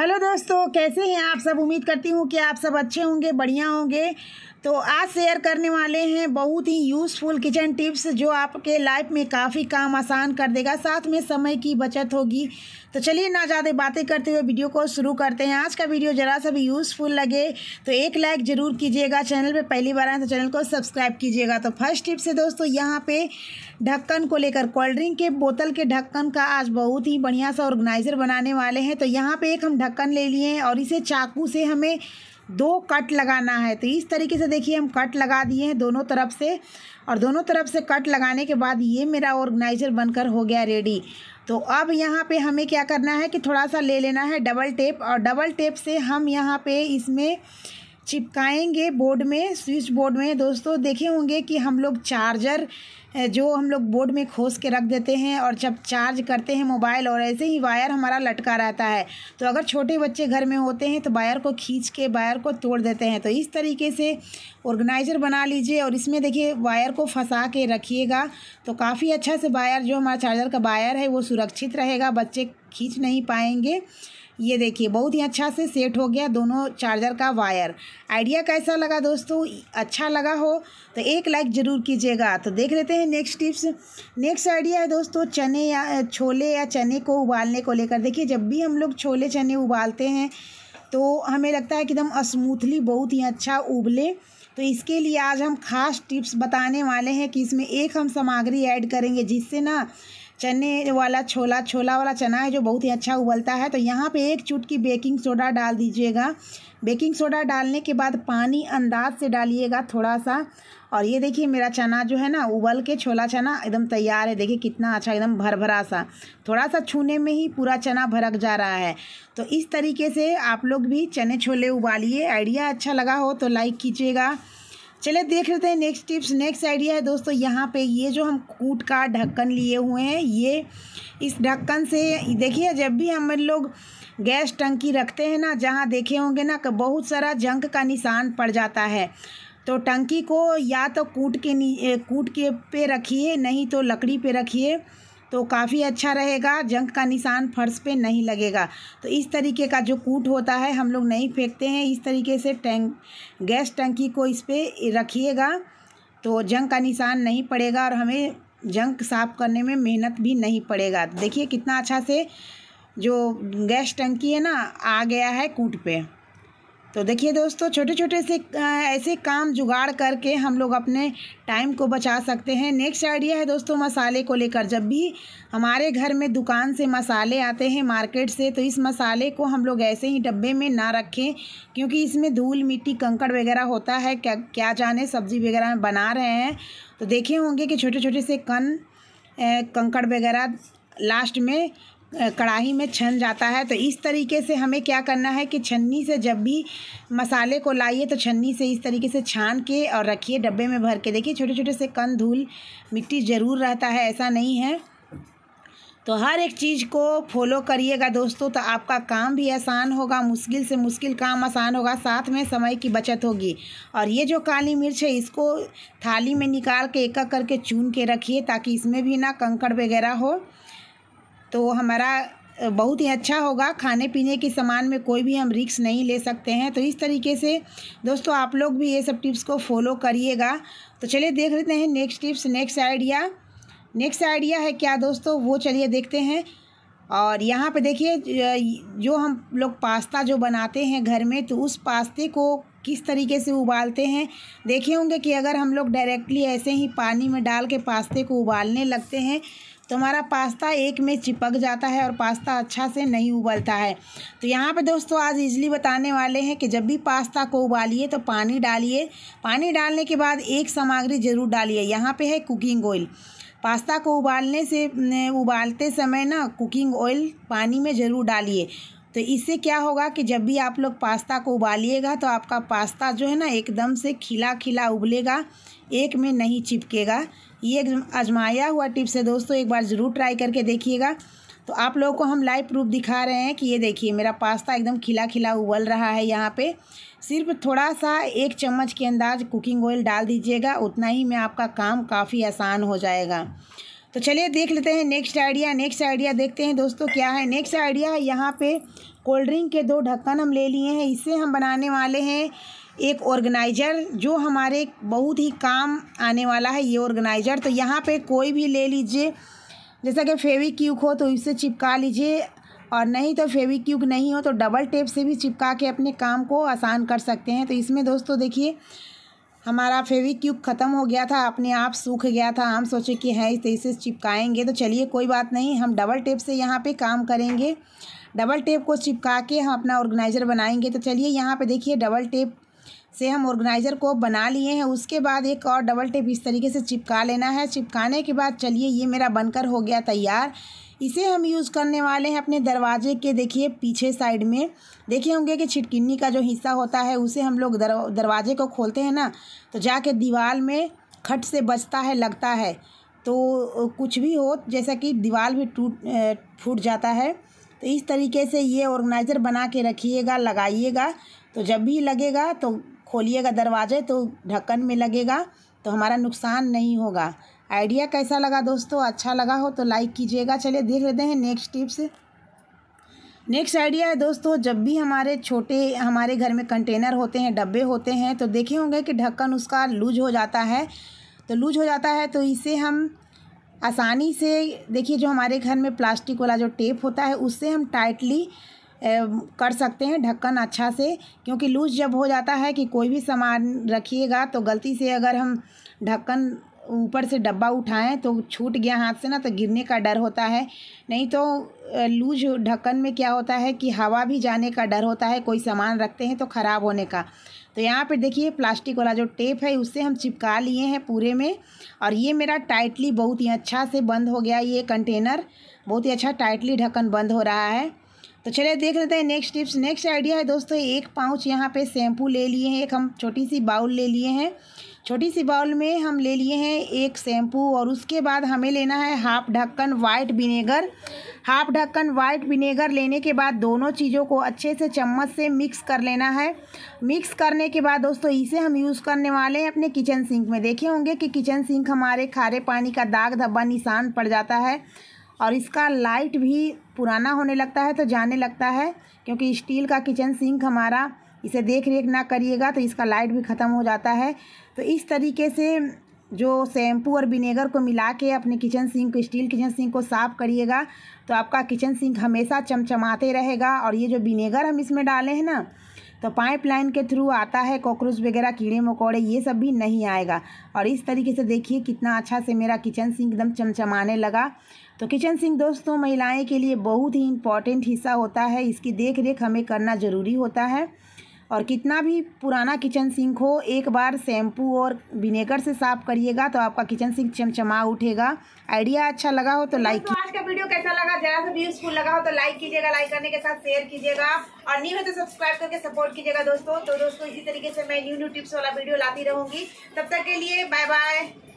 hello दोस्तों कैसे हैं आप सब उम्मीद करती हूँ कि आप सब अच्छे होंगे बढ़िया होंगे तो आज शेयर करने वाले हैं बहुत ही यूज़फुल किचन टिप्स जो आपके लाइफ में काफ़ी काम आसान कर देगा साथ में समय की बचत होगी तो चलिए ना ज़्यादा बातें करते हुए वीडियो को शुरू करते हैं आज का वीडियो ज़रा सा भी यूज़फुल लगे तो एक लाइक ज़रूर कीजिएगा चैनल पर पहली बार आए तो चैनल को सब्सक्राइब कीजिएगा तो फर्स्ट टिप्स है दोस्तों यहाँ पर ढक्कन को लेकर कोल्ड ड्रिंक के बोतल के ढक्कन का आज बहुत ही बढ़िया सा ऑर्गेनाइज़र बनाने वाले हैं तो यहाँ पर एक हम ढक्कन ढक्कन ले लिए हैं और इसे चाकू से हमें दो कट लगाना है तो इस तरीके से देखिए हम कट लगा दिए हैं दोनों तरफ से और दोनों तरफ से कट लगाने के बाद ये मेरा ऑर्गेनाइजर बनकर हो गया रेडी तो अब यहाँ पे हमें क्या करना है कि थोड़ा सा ले लेना है डबल टेप और डबल टेप से हम यहाँ पे इसमें चिपकाएंगे बोर्ड में स्विच बोर्ड में दोस्तों देखे होंगे कि हम लोग चार्जर जो हम लोग बोर्ड में खोस के रख देते हैं और जब चार्ज करते हैं मोबाइल और ऐसे ही वायर हमारा लटका रहता है तो अगर छोटे बच्चे घर में होते हैं तो वायर को खींच के वायर को तोड़ देते हैं तो इस तरीके से ऑर्गेनाइज़र बना लीजिए और इसमें देखिए वायर को फंसा के रखिएगा तो काफ़ी अच्छा से वायर जो हमारा चार्जर का वायर है वो सुरक्षित रहेगा बच्चे खींच नहीं पाएंगे ये देखिए बहुत ही अच्छा से सेट हो गया दोनों चार्जर का वायर आइडिया कैसा लगा दोस्तों अच्छा लगा हो तो एक लाइक ज़रूर कीजिएगा तो देख लेते हैं नेक्स्ट टिप्स नेक्स्ट आइडिया है दोस्तों चने या छोले या चने को उबालने को लेकर देखिए जब भी हम लोग छोले चने उबालते हैं तो हमें लगता है कि एकदम स्मूथली बहुत ही अच्छा उबले तो इसके लिए आज हम खास टिप्स बताने वाले हैं कि इसमें एक हम सामग्री ऐड करेंगे जिससे ना चने वाला छोला छोला वाला चना है जो बहुत ही अच्छा उबलता है तो यहाँ पे एक चुटकी बेकिंग सोडा डाल दीजिएगा बेकिंग सोडा डालने के बाद पानी अंदाज से डालिएगा थोड़ा सा और ये देखिए मेरा चना जो है ना उबल के छोला चना एकदम तैयार है देखिए कितना अच्छा एकदम भर भरा सा थोड़ा सा छूने में ही पूरा चना भरक जा रहा है तो इस तरीके से आप लोग भी चने छोले उबालिए आइडिया अच्छा लगा हो तो लाइक कीजिएगा चले देख लेते हैं नेक्स्ट टिप्स नेक्स्ट आइडिया है दोस्तों यहाँ पे ये जो हम कूट का ढक्कन लिए हुए हैं ये इस ढक्कन से देखिए जब भी हम लोग गैस टंकी रखते हैं ना जहाँ देखे होंगे ना बहुत सारा जंक का निशान पड़ जाता है तो टंकी को या तो कूट के नी कूट के पे रखिए नहीं तो लकड़ी पे रखिए तो काफ़ी अच्छा रहेगा जंक का निशान फर्श पे नहीं लगेगा तो इस तरीके का जो कूट होता है हम लोग नहीं फेंकते हैं इस तरीके से टैंक गैस टंकी को इस पर रखिएगा तो जंग का निशान नहीं पड़ेगा और हमें जंक साफ़ करने में मेहनत भी नहीं पड़ेगा देखिए कितना अच्छा से जो गैस टंकी है ना आ गया है कूट पे तो देखिए दोस्तों छोटे छोटे से ऐसे काम जुगाड़ करके हम लोग अपने टाइम को बचा सकते हैं नेक्स्ट आइडिया है दोस्तों मसाले को लेकर जब भी हमारे घर में दुकान से मसाले आते हैं मार्केट से तो इस मसाले को हम लोग ऐसे ही डब्बे में ना रखें क्योंकि इसमें धूल मिट्टी कंकड़ वगैरह होता है क्या क्या जाने सब्ज़ी वगैरह बना रहे हैं तो देखे होंगे कि छोटे छोटे से कन कंकड़ वगैरह लास्ट में कढ़ाई में छन जाता है तो इस तरीके से हमें क्या करना है कि छन्नी से जब भी मसाले को लाइए तो छन्नी से इस तरीके से छान के और रखिए डब्बे में भर के देखिए छोटे छोटे से कन धूल मिट्टी ज़रूर रहता है ऐसा नहीं है तो हर एक चीज़ को फॉलो करिएगा दोस्तों तो आपका काम भी आसान होगा मुश्किल से मुश्किल काम आसान होगा साथ में समय की बचत होगी और ये जो काली मिर्च है इसको थाली में निकाल के एक करके चुन के रखिए ताकि इसमें भी ना कंकड़ वगैरह हो तो हमारा बहुत ही अच्छा होगा खाने पीने के सामान में कोई भी हम रिक्स नहीं ले सकते हैं तो इस तरीके से दोस्तों आप लोग भी ये सब टिप्स को फॉलो करिएगा तो चलिए देख लेते हैं next tips next idea next idea है क्या दोस्तों वो चलिए देखते हैं और यहाँ पे देखिए जो हम लोग पास्ता जो बनाते हैं घर में तो उस पास्ते को किस तरीके से उबालते हैं देखे होंगे कि अगर हम लोग डायरेक्टली ऐसे ही पानी में डाल के पास्ते को उबालने लगते हैं तुम्हारा पास्ता एक में चिपक जाता है और पास्ता अच्छा से नहीं उबलता है तो यहाँ पे दोस्तों आज इजली बताने वाले हैं कि जब भी पास्ता को उबालिए तो पानी डालिए पानी डालने के बाद एक सामग्री ज़रूर डालिए यहाँ पे है कुकिंग ऑयल पास्ता को उबालने से उबालते समय ना कुकिंग ऑयल पानी में ज़रूर डालिए तो इससे क्या होगा कि जब भी आप लोग पास्ता को उबालिएगा तो आपका पास्ता जो है ना एकदम से खिला खिला उबलेगा एक में नहीं चिपकेगा ये आजमाया हुआ टिप्स है दोस्तों एक बार ज़रूर ट्राई करके देखिएगा तो आप लोगों को हम लाइव प्रूफ दिखा रहे हैं कि ये देखिए मेरा पास्ता एकदम खिला खिला उबल रहा है यहाँ पे सिर्फ थोड़ा सा एक चम्मच के अंदाज कुकिंग ऑयल डाल दीजिएगा उतना ही में आपका काम काफ़ी आसान हो जाएगा तो चलिए देख लेते हैं नेक्स्ट आइडिया नेक्स्ट आइडिया देखते हैं दोस्तों क्या है नेक्स्ट आइडिया यहाँ पर कोल्ड ड्रिंक के दो ढक्कन हम ले लिए हैं इससे हम बनाने वाले हैं एक ऑर्गेनाइज़र जो हमारे बहुत ही काम आने वाला है ये ऑर्गेनाइज़र तो यहाँ पे कोई भी ले लीजिए जैसा कि फेविक्यूक हो तो इसे चिपका लीजिए और नहीं तो फेविक्यूक नहीं हो तो डबल टेप से भी चिपका के अपने काम को आसान कर सकते हैं तो इसमें दोस्तों देखिए हमारा क्यूक ख़त्म हो गया था अपने आप सूख गया था हम सोचे कि है इस तरीके से चिपकाएंगे तो चलिए कोई बात नहीं हम डबल टेप से यहाँ पे काम करेंगे डबल टेप को चिपका के हम अपना ऑर्गेनाइज़र बनाएंगे तो चलिए यहाँ पे देखिए डबल टेप से हम ऑर्गेनाइज़र को बना लिए हैं उसके बाद एक और डबल टेप इस तरीके से चिपका लेना है चिपकाने के बाद चलिए ये मेरा बनकर हो गया तैयार इसे हम यूज़ करने वाले हैं अपने दरवाजे के देखिए पीछे साइड में देखे होंगे कि छिटकिन्नी का जो हिस्सा होता है उसे हम लोग दर, दरवाजे को खोलते हैं ना तो जाके दीवार में खट से बचता है लगता है तो कुछ भी हो जैसा कि दीवार भी टूट फूट जाता है तो इस तरीके से ये ऑर्गेनाइज़र बना के रखिएगा लगाइएगा तो जब भी लगेगा तो खोलिएगा दरवाजे तो ढक्कन में लगेगा तो हमारा नुकसान नहीं होगा आइडिया कैसा लगा दोस्तों अच्छा लगा हो तो लाइक कीजिएगा चलिए देख लेते हैं नेक्स्ट टिप्स नेक्स्ट आइडिया है दोस्तों जब भी हमारे छोटे हमारे घर में कंटेनर होते हैं डब्बे होते हैं तो देखे होंगे कि ढक्कन उसका लूज हो जाता है तो लूज हो जाता है तो इसे हम आसानी से देखिए जो हमारे घर में प्लास्टिक वाला जो टेप होता है उससे हम टाइटली कर सकते हैं ढक्कन अच्छा से क्योंकि लूज जब हो जाता है कि कोई भी सामान रखिएगा तो गलती से अगर हम ढक्कन ऊपर से डब्बा उठाएं तो छूट गया हाथ से ना तो गिरने का डर होता है नहीं तो लूज ढक्कन में क्या होता है कि हवा भी जाने का डर होता है कोई सामान रखते हैं तो ख़राब होने का तो यहाँ पे देखिए प्लास्टिक वाला जो टेप है उससे हम चिपका लिए हैं पूरे में और ये मेरा टाइटली बहुत ही अच्छा से बंद हो गया ये कंटेनर बहुत ही अच्छा टाइटली ढक्कन बंद हो रहा है तो चलिए देख लेते हैं नेक्स्ट टिप्स नेक्स्ट आइडिया है दोस्तों एक पाउच यहाँ पे शैम्पू ले लिए हैं एक हम छोटी सी बाउल ले लिए हैं छोटी सी बाउल में हम ले लिए हैं एक शैम्पू और उसके बाद हमें लेना है हाफ ढक्कन वाइट विनेगर हाफ ढक्कन वाइट विनेगर लेने के बाद दोनों चीज़ों को अच्छे से चम्मच से मिक्स कर लेना है मिक्स करने के बाद दोस्तों इसे हम यूज़ करने वाले हैं अपने किचन सिंक में देखे होंगे कि किचन सिंक हमारे खारे पानी का दाग धब्बा निशान पड़ जाता है और इसका लाइट भी पुराना होने लगता है तो जाने लगता है क्योंकि स्टील का किचन सिंक हमारा इसे देख रेख ना करिएगा तो इसका लाइट भी ख़त्म हो जाता है तो इस तरीके से जो शैम्पू और विनेगर को मिला के अपने kitchen sink steel kitchen sink को साफ़ करिएगा तो आपका किचन सिंक हमेशा चमचमाते रहेगा और ये जो विनेगर हम इसमें डाले हैं ना तो पाइपलाइन के थ्रू आता है कॉकरोच वगैरह कीड़े मकोड़े ये सब भी नहीं आएगा और इस तरीके से देखिए कितना अच्छा से मेरा किचन सिंक एकदम चमचमाने लगा तो किचन सिंक दोस्तों महिलाएं के लिए बहुत ही इम्पॉर्टेंट हिस्सा होता है इसकी देख रेख हमें करना ज़रूरी होता है और कितना भी पुराना किचन सिंक हो एक बार शैम्पू और विनेगर से साफ़ करिएगा तो आपका किचन सिंक चमचमा उठेगा आइडिया अच्छा लगा हो तो लाइक का वीडियो कैसा लगा जरा सा भी यूजफुल लगा हो तो लाइक कीजिएगा लाइक करने के साथ शेयर कीजिएगा और न्यू है तो सब्सक्राइब करके सपोर्ट कीजिएगा दोस्तों तो दोस्तों इसी तरीके से मैं न्यू न्यू टिप्स वाला वीडियो लाती रहूंगी तब तक के लिए बाय बाय